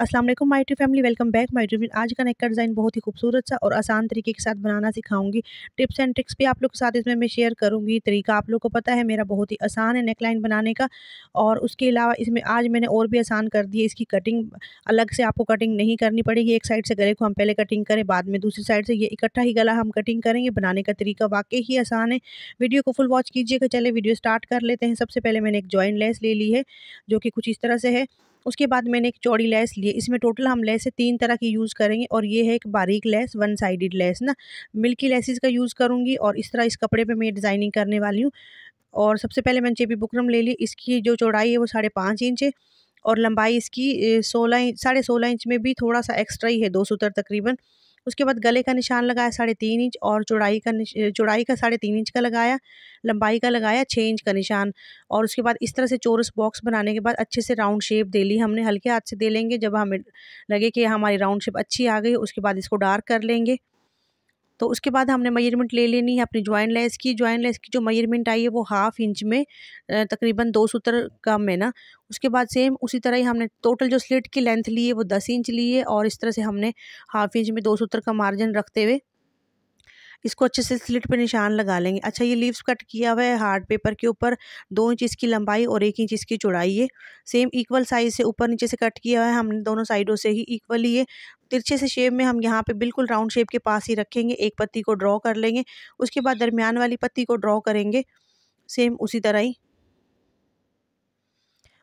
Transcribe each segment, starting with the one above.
Aslam my to family welcome back my to आज का नेक का डिज़ाइन बहुत ही खूबसूरत सा और आसान तरीके के साथ बनाना सिखाऊंगी टिप्स एंड ट्रिक्स भी आप लोग के साथ इसमें मैं शेयर करूंगी तरीका आप लोग को पता है मेरा बहुत ही आसान है नेक लाइन बनाने का और उसके अलावा इसमें आज मैंने और भी आसान कर दी है इसकी कटिंग अलग से आपको कटिंग नहीं करनी पड़ेगी एक साइड से गले को हम पहले कटिंग करें बाद में दूसरी साइड से ये इकट्ठा ही गला हम कटिंग करेंगे बनाने का तरीका वाकई ही आसान है वीडियो को फुल वॉच कीजिएगा चले वीडियो स्टार्ट कर लेते हैं सबसे पहले मैंने एक जॉइंट लेस ले ली है जो कि कुछ इस तरह से है उसके बाद मैंने एक चौड़ी लेस ली इसमें टोटल हम लेस तीन तरह की यूज़ करेंगे और ये है एक बारीक लेस वन साइडेड लैस ना मिल्की लेसिस का यूज़ करूँगी और इस तरह इस कपड़े पर मैं डिज़ाइनिंग करने वाली हूँ और सबसे पहले मैंने चेपी बुकरम ले ली इसकी जो चौड़ाई है वो साढ़े पाँच इंच है और लंबाई इसकी सोलह इंच साढ़े सोलह इंच में भी थोड़ा सा एक्स्ट्रा ही है दो सूतर तकरीबन उसके बाद गले का निशान लगाया साढ़े तीन इंच और चौड़ाई का चौड़ाई का साढ़े तीन इंच का लगाया लंबाई का लगाया छः इंच का निशान और उसके बाद इस तरह से चोरस बॉक्स बनाने के बाद अच्छे से राउंड शेप दे ली हमने हल्के हाथ से दे लेंगे जब हमें लगे कि हमारी राउंड शेप अच्छी आ गई उसके बाद इसको डार्क कर लेंगे तो उसके बाद हमने मेजरमेंट ले लेनी है अपनी ज्वाइन लेस की ज्वाइन लेस की जो मेजरमेंट आई है वो हाफ़ इंच में तकरीबन दो सूत्र कम है ना उसके बाद सेम उसी तरह ही हमने टोटल जो स्लिट की लेंथ ली है वो दस इंच ली है और इस तरह से हमने हाफ़ इंच में दो सूत्र का मार्जिन रखते हुए इसको अच्छे से स्लिट पे निशान लगा लेंगे अच्छा ये लीव्स कट किया हुआ है हार्ड पेपर के ऊपर दो इंच इसकी लंबाई और एक इंच इसकी चौड़ाई है सेम इक्वल साइज़ से ऊपर नीचे से कट किया हुआ है हमने दोनों साइडों से ही इक्वली ये तिरछे से शेप में हम यहाँ पे बिल्कुल राउंड शेप के पास ही रखेंगे एक पत्ती को ड्रॉ कर लेंगे उसके बाद दरमियान वाली पत्ती को ड्रॉ करेंगे सेम उसी तरह ही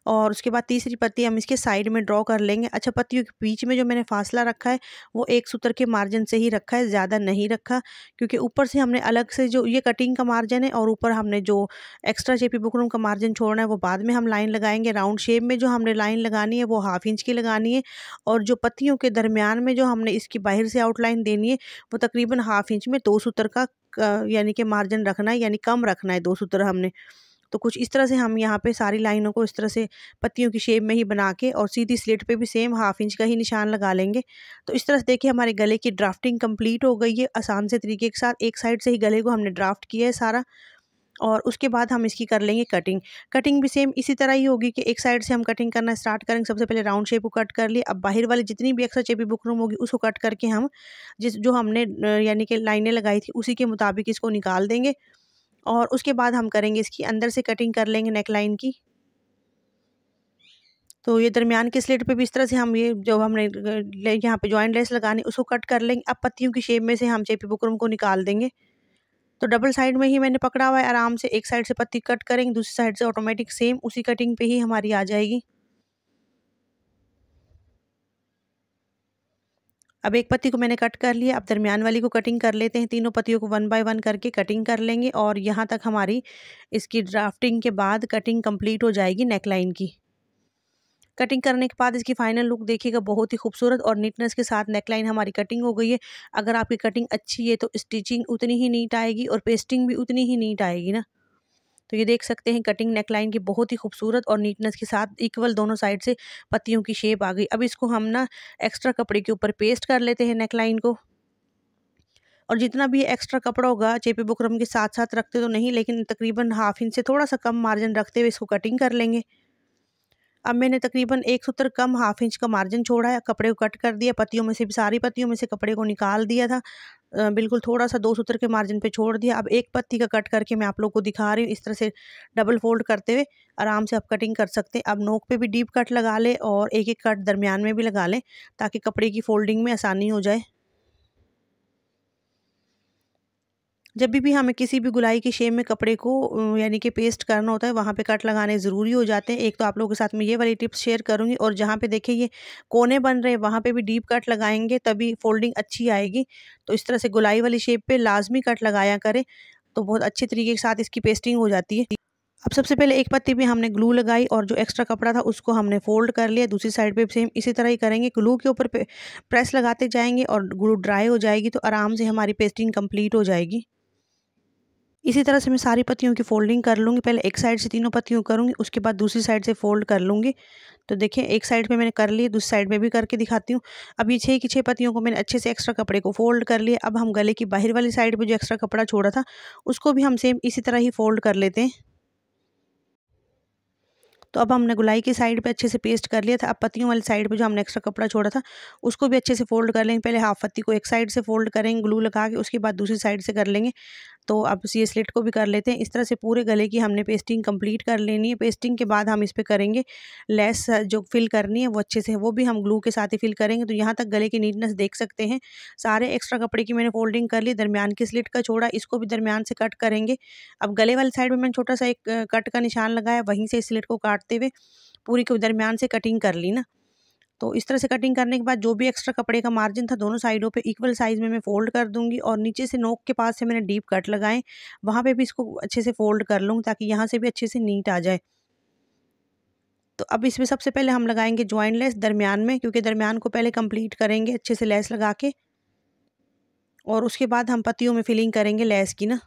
और उसके बाद तीसरी पत्ती हम इसके साइड में ड्रॉ कर लेंगे अच्छा पत्तियों के बीच में जो मैंने फासला रखा है वो एक सूत्र के मार्जिन से ही रखा है ज़्यादा नहीं रखा क्योंकि ऊपर से हमने अलग से जो ये कटिंग का मार्जिन है और ऊपर हमने जो एक्स्ट्रा शेपी बुकरूम का मार्जिन छोड़ना है वो बाद में हम लाइन लगाएंगे राउंड शेप में जो हमने लाइन लगानी है वो हाफ इंच की लगानी है और जो पत्तियों के दरमियान में जो हमने इसकी बाहर से आउटलाइन देनी है वो तकरीबन हाफ इंच में दो सूत्र का यानी कि मार्जिन रखना है यानी कम रखना है दो सूत्र हमने तो कुछ इस तरह से हम यहाँ पे सारी लाइनों को इस तरह से पत्तियों की शेप में ही बना के और सीधी स्लेट पे भी सेम हाफ इंच का ही निशान लगा लेंगे तो इस तरह से देखिए हमारे गले की ड्राफ्टिंग कंप्लीट हो गई है आसान से तरीके के साथ एक साइड से ही गले को हमने ड्राफ्ट किया है सारा और उसके बाद हम इसकी कर लेंगे कटिंग कटिंग भी सेम इसी तरह ही होगी कि एक साइड से हम कटिंग करना स्टार्ट करेंगे सबसे पहले राउंड शेप को कट कर लिए अब बाहर वाली जितनी भी एक्स्ट्रा चेपी बुकरूम होगी उसको कट करके हम जिस जो हमने यानी कि लाइनें लगाई थी उसी के मुताबिक इसको निकाल देंगे और उसके बाद हम करेंगे इसकी अंदर से कटिंग कर लेंगे नेक लाइन की तो ये दरमियान के स्लेट पे भी इस तरह से हम ये जो हमने यहाँ पे ज्वाइंट लेस लगानी उसको कट कर लेंगे अब पत्तियों की शेप में से हम चेपी बुकरम को निकाल देंगे तो डबल साइड में ही मैंने पकड़ा हुआ है आराम से एक साइड से पत्ती कट करेंगे दूसरी साइड से ऑटोमेटिक सेम उसी कटिंग पे ही हमारी आ जाएगी अब एक पत्ती को मैंने कट कर लिया अब दरमियान वाली को कटिंग कर लेते हैं तीनों पत्तियों को वन बाय वन करके कटिंग कर लेंगे और यहाँ तक हमारी इसकी ड्राफ्टिंग के बाद कटिंग कंप्लीट हो जाएगी नेकलाइन की कटिंग करने के बाद इसकी फाइनल लुक देखिएगा बहुत ही खूबसूरत और नीटनेस के साथ नेक लाइन हमारी कटिंग हो गई है अगर आपकी कटिंग अच्छी है तो स्टिचिंग उतनी ही नीट आएगी और पेस्टिंग भी उतनी ही नीट आएगी ना तो ये देख सकते हैं कटिंग नेक लाइन की बहुत ही खूबसूरत और नीटनेस के साथ इक्वल दोनों साइड से पत्तियों की शेप आ गई अब इसको हम ना एक्स्ट्रा कपड़े के ऊपर पेस्ट कर लेते हैं नेक लाइन को और जितना भी एक्स्ट्रा कपड़ा होगा चेपे बुकरम के साथ साथ रखते तो नहीं लेकिन तकरीबन हाफ इंच से थोड़ा सा कम मार्जिन रखते हुए इसको कटिंग कर लेंगे अब मैंने तकरीबन एक सूत्र कम हाफ इंच का मार्जिन छोड़ा है कपड़े को कट कर दिया पतियों में से भी सारी पतियों में से कपड़े को निकाल दिया था बिल्कुल थोड़ा सा दो सूत्र के मार्जिन पे छोड़ दिया अब एक पत्ती का कट करके मैं आप लोग को दिखा रही हूँ इस तरह से डबल फोल्ड करते हुए आराम से आप कटिंग कर सकते हैं अब नोक पे भी डीप कट लगा लें और एक एक कट दरमियान में भी लगा लें ताकि कपड़े की फोल्डिंग में आसानी हो जाए जब भी, भी हमें किसी भी गुलाई की शेप में कपड़े को यानी कि पेस्ट करना होता है वहाँ पे कट लगाने ज़रूरी हो जाते हैं एक तो आप लोगों के साथ में ये वाली टिप्स शेयर करूँगी और जहाँ पे देखिए ये कोने बन रहे हैं वहाँ पे भी डीप कट लगाएंगे तभी फोल्डिंग अच्छी आएगी तो इस तरह से गुलाई वाली शेप पर लाजमी कट लगाया करें तो बहुत अच्छे तरीके के साथ इसकी पेस्टिंग हो जाती है अब सबसे पहले एक पत्ती भी हमने ग्लू लगाई और जो एक्स्ट्रा कपड़ा था उसको हमने फोल्ड कर लिया दूसरी साइड पे सेम इसी तरह ही करेंगे ग्लू के ऊपर प्रेस लगाते जाएंगे और ग्लू ड्राई हो जाएगी तो आराम से हमारी पेस्टिंग कंप्लीट हो जाएगी इसी तरह से मैं सारी पत्तियों की फोल्डिंग कर लूँगी पहले एक साइड से तीनों पत्तियों करूँगी उसके बाद दूसरी साइड से फोल्ड कर लूँगी तो देखिए एक साइड पे मैंने कर लिए दूसरी साइड में भी करके दिखाती हूँ अब ये छः की छः पत्तियों को मैंने अच्छे से एक्स्ट्रा कपड़े को फोल्ड कर लिया अब हम गले की बाहर वाली साइड पर जो एक्स्ट्रा कपड़ा छोड़ा था उसको भी हम सेम इसी तरह ही फोल्ड कर लेते हैं तो अब हमने गुलाई की साइड पे अच्छे से पेस्ट कर लिया था अब पत्तियों वाली साइड पे जो हमने एक्स्ट्रा कपड़ा छोड़ा था उसको भी अच्छे से फोल्ड कर लेंगे पहले हाफ पत्ती को एक साइड से फोल्ड करेंगे ग्लू लगा के उसके बाद दूसरी साइड से कर लेंगे तो अब ये स्लिट को भी कर लेते हैं इस तरह से पूरे गले की हमने पेस्टिंग कंप्लीट कर लेनी है पेस्टिंग के बाद हम इस पर करेंगे लेस जो फिल करनी है वो अच्छे से वो भी हम ग्लू के साथ ही फिल करेंगे तो यहाँ तक गले की नीटनेस देख सकते हैं सारे एक्स्ट्रा कपड़े की मैंने फोल्डिंग कर ली दरमियान की स्लिट का छोड़ा इसको भी दरमियान से कट करेंगे अब गले वाली साइड में मैंने छोटा सा एक कट का निशान लगाया वहीं से स्लिट को काटते हुए पूरी को दरमियान से कटिंग कर ली ना तो इस तरह से कटिंग करने के बाद जो भी एक्स्ट्रा कपड़े का मार्जिन था दोनों साइडों पे इक्वल साइज़ में मैं फ़ोल्ड कर दूंगी और नीचे से नोक के पास से मैंने डीप कट लगाए वहाँ पे भी इसको अच्छे से फ़ोल्ड कर लूँ ताकि यहाँ से भी अच्छे से नीट आ जाए तो अब इसमें सबसे पहले हम लगाएंगे ज्वाइन लेस दरमियान में क्योंकि दरमियान को पहले कंप्लीट करेंगे अच्छे से लेस लगा के और उसके बाद हम पतियों में फिलिंग करेंगे लेस की ना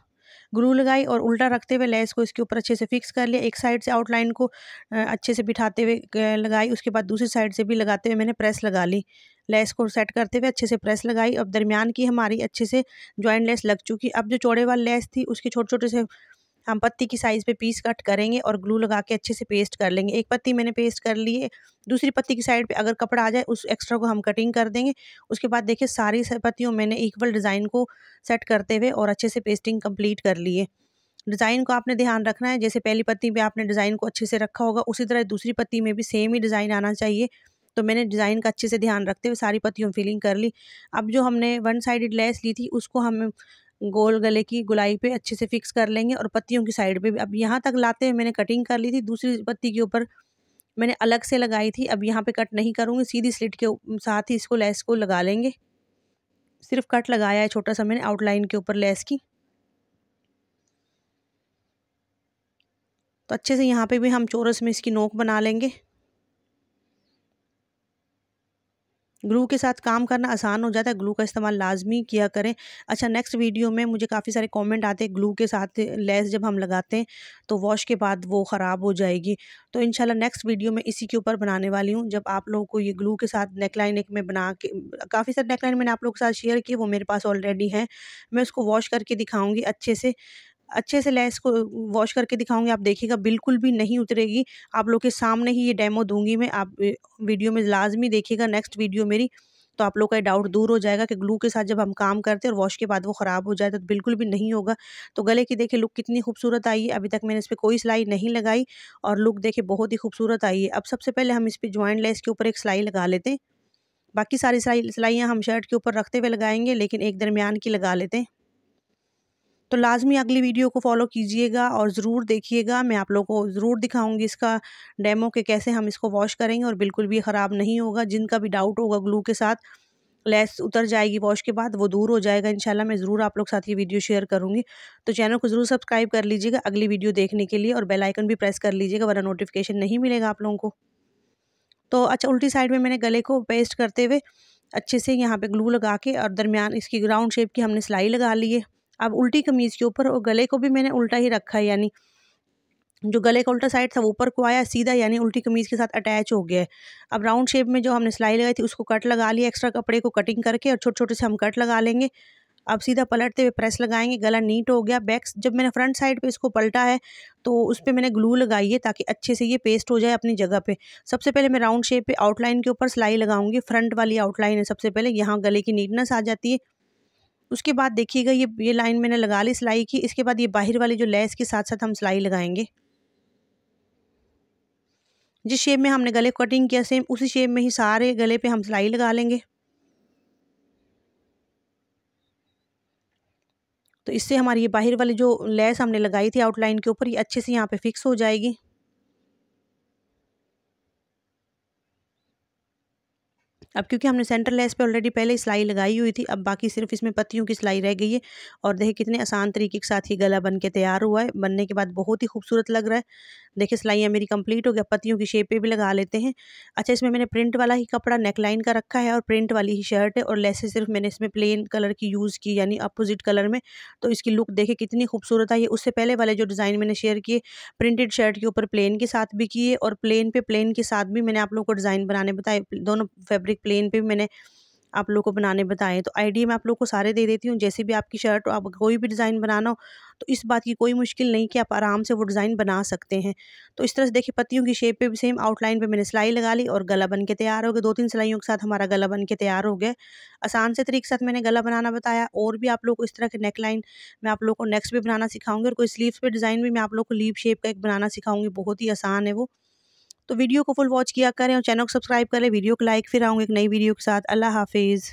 ग्रू लगाई और उल्टा रखते हुए लेस को इसके ऊपर अच्छे से फिक्स कर लिया एक साइड से आउटलाइन को अच्छे से बिठाते हुए लगाई उसके बाद दूसरी साइड से भी लगाते हुए मैंने प्रेस लगा ली लेस को सेट करते हुए अच्छे से प्रेस लगाई अब दरमियान की हमारी अच्छे से जॉइंट लेस लग चुकी अब जो चौड़े वाली लेस थी उसके छोटे छोटे से हम पत्ती की साइज़ पे पीस कट करेंगे और ग्लू लगा के अच्छे से पेस्ट कर लेंगे एक पत्ती मैंने पेस्ट कर ली है दूसरी पत्ती की साइड पे अगर कपड़ा आ जाए उस एक्स्ट्रा को हम कटिंग कर देंगे उसके बाद देखिए सारी पत्तियों मैंने इक्वल डिज़ाइन को सेट करते हुए और अच्छे से पेस्टिंग कम्प्लीट कर ली है डिज़ाइन को आपने ध्यान रखना है जैसे पहली पत्ती पर आपने डिज़ाइन को अच्छे से रखा होगा उसी तरह दूसरी पत्ती में भी सेम ही डिज़ाइन आना चाहिए तो मैंने डिज़ाइन का अच्छे से ध्यान रखते हुए सारी पत्तियों फिलिंग कर ली अब जो हमने वन साइडेड लेस ली थी उसको हम गोल गले की गुलाई पे अच्छे से फिक्स कर लेंगे और पत्तियों की साइड पे भी अब यहाँ तक लाते हुए मैंने कटिंग कर ली थी दूसरी पत्ती के ऊपर मैंने अलग से लगाई थी अब यहाँ पे कट नहीं करूँगी सीधी स्लिट के साथ ही इसको लेस को लगा लेंगे सिर्फ कट लगाया है छोटा सा मैंने आउटलाइन के ऊपर लेस की तो अच्छे से यहाँ पर भी हम चोरस में इसकी नोक बना लेंगे ग्लू के साथ काम करना आसान हो जाता है ग्लू का इस्तेमाल लाजमी किया करें अच्छा नेक्स्ट वीडियो में मुझे काफ़ी सारे कमेंट आते हैं ग्लू के साथ लेस जब हम लगाते हैं तो वॉश के बाद वो ख़राब हो जाएगी तो इन नेक्स्ट वीडियो में इसी के ऊपर बनाने वाली हूँ जब आप लोगों को ये ग्लू के साथ नेकलाइन एक में बना के काफ़ी सारे नेकलाइन मैंने आप लोगों के साथ शेयर किए वो मेरे पास ऑलरेडी हैं मैं उसको वॉश करके दिखाऊँगी अच्छे से अच्छे से लैस को वॉश करके दिखाऊंगी आप देखिएगा बिल्कुल भी नहीं उतरेगी आप लोग के सामने ही ये डेमो दूंगी मैं आप वीडियो में लाजमी देखिएगा नेक्स्ट वीडियो मेरी तो आप लोग का ये डाउट दूर हो जाएगा कि ग्लू के साथ जब हम काम करते हैं और वॉश के बाद वो ख़राब हो जाए तो बिल्कुल भी नहीं होगा तो गले की देखिए लुक कितनी खूबसूरत आई है अभी तक मैंने इस पर कोई सिलाई नहीं लगाई और लुक देखिए बहुत ही खूबसूरत आई है अब सबसे पहले हम इस पर ज्वाइंट लेस के ऊपर एक सिलाई लगा लेते हैं बाकी सारी सिलाई सिलाइयाँ हम शर्ट के ऊपर रखते हुए लगाएंगे लेकिन एक दरमियान की लगा लेते हैं तो लाजमी अगली वीडियो को फॉलो कीजिएगा और ज़रूर देखिएगा मैं आप लोगों को ज़रूर दिखाऊंगी इसका डेमो के कैसे हम इसको वॉश करेंगे और बिल्कुल भी ख़राब नहीं होगा जिनका भी डाउट होगा ग्लू के साथ लेस उतर जाएगी वॉश के बाद वो दूर हो जाएगा इंशाल्लाह मैं ज़रूर आप लोग साथ ये वीडियो शेयर करूँगी तो चैनल को ज़रूर सब्सक्राइब कर लीजिएगा अगली वीडियो देखने के लिए और बेल आइकन भी प्रेस कर लीजिएगा वरना नोटिफिकेशन नहीं मिलेगा आप लोगों को तो अच्छा उल्टी साइड में मैंने गले को पेस्ट करते हुए अच्छे से यहाँ पर ग्लू लगा के और दरमियान इसकी ग्राउंड शेप की हमने सिलाई लगा ली है अब उल्टी कमीज़ के ऊपर और गले को भी मैंने उल्टा ही रखा है यानी जो गले का उल्टा साइड था वो ऊपर को आया सीधा यानी उल्टी कमीज़ के साथ अटैच हो गया है अब राउंड शेप में जो हमने सिलाई लगाई थी उसको कट लगा लिया एक्स्ट्रा कपड़े को कटिंग करके और छोटे छोटे से हम कट लगा लेंगे अब सीधा पलटते हुए प्रेस लगाएंगे गला नीट हो गया बैक जब मैंने फ्रंट साइड पे इसको पलटा है तो उस पर मैंने ग्लू लगाई है ताकि अच्छे से ये पेस्ट हो जाए अपनी जगह पे सबसे पहले मैं राउंड शेप पे आउटलाइन के ऊपर सिलाई लगाऊंगी फ्रंट वाली आउटलाइन है सबसे पहले यहाँ गले की नीटनेस आ जाती है उसके बाद देखिएगा ये ये लाइन मैंने लगा ली सिलाई की इसके बाद ये बाहर वाली जो लेस के साथ साथ हम सिलाई लगाएंगे जिस शेप में हमने गले को कटिंग किया सेम उसी शेप में ही सारे गले पे हम सिलाई लगा लेंगे तो इससे हमारी ये बाहर वाली जो लेस हमने लगाई थी आउटलाइन के ऊपर ये अच्छे से यहाँ पे फिक्स हो जाएगी अब क्योंकि हमने सेंटर लेस पे ऑलरेडी पहले सिलाई लगाई हुई थी अब बाकी सिर्फ इसमें पत्तियों की सिलाई रह गई है और देखिए कितने आसान तरीके के साथ ये गला बन के तैयार हुआ है बनने के बाद बहुत ही खूबसूरत लग रहा है देखिए सिलाइयाँ मेरी कंप्लीट हो गया पतियों की शेप पे भी लगा लेते हैं अच्छा इसमें मैंने प्रिंट वाला ही कपड़ा नेक लाइन का रखा है और प्रिंट वाली ही शर्ट है और लेसें सिर्फ मैंने इसमें प्लेन कलर की यूज़ की यानी अपोजिट कलर में तो इसकी लुक देखे कितनी खूबसूरत आई है उससे पहले वाले जो डिज़ाइन मैंने शेयर किए प्रिंटेड शर्ट के ऊपर प्लेन के साथ भी किए और प्लेन पर प्लेन के साथ भी मैंने आप लोगों को डिज़ाइन बनाने बताए दोनों फेब्रिक प्लेन पर भी मैंने आप लोग को बनाने बताएं तो आइडिया मैं आप लोग को सारे दे देती हूँ जैसे भी आपकी शर्ट आप कोई भी डिज़ाइन बनाना हो तो इस बात की कोई मुश्किल नहीं कि आप आराम से वो डिज़ाइन बना सकते हैं तो इस तरह से देखिए पत्तियों की शेप पे भी सेम आउटलाइन पे मैंने सिलाई लगा ली और गला बन के तैयार हो गया दो तीन सिलाइयों के साथ हमारा गला बन के तैयार हो गया आसान से तरीके साथ मैंने गला बनाना बताया और भी आप लोग को इस तरह के नेक लाइन मैं आप लोग को नेक्स्ट भी बनाना सिखाऊंगी और कोई स्लीव पर डिज़ाइन भी मैं आप लोग को लीव शेप का एक बनाना सिखाऊंगी बहुत ही आसान है वो तो वीडियो को फुल वॉच किया करें और चैनल को सब्सक्राइब करें वीडियो को लाइक फिर आऊँगी एक नई वीडियो के साथ अल्लाह हाफिज़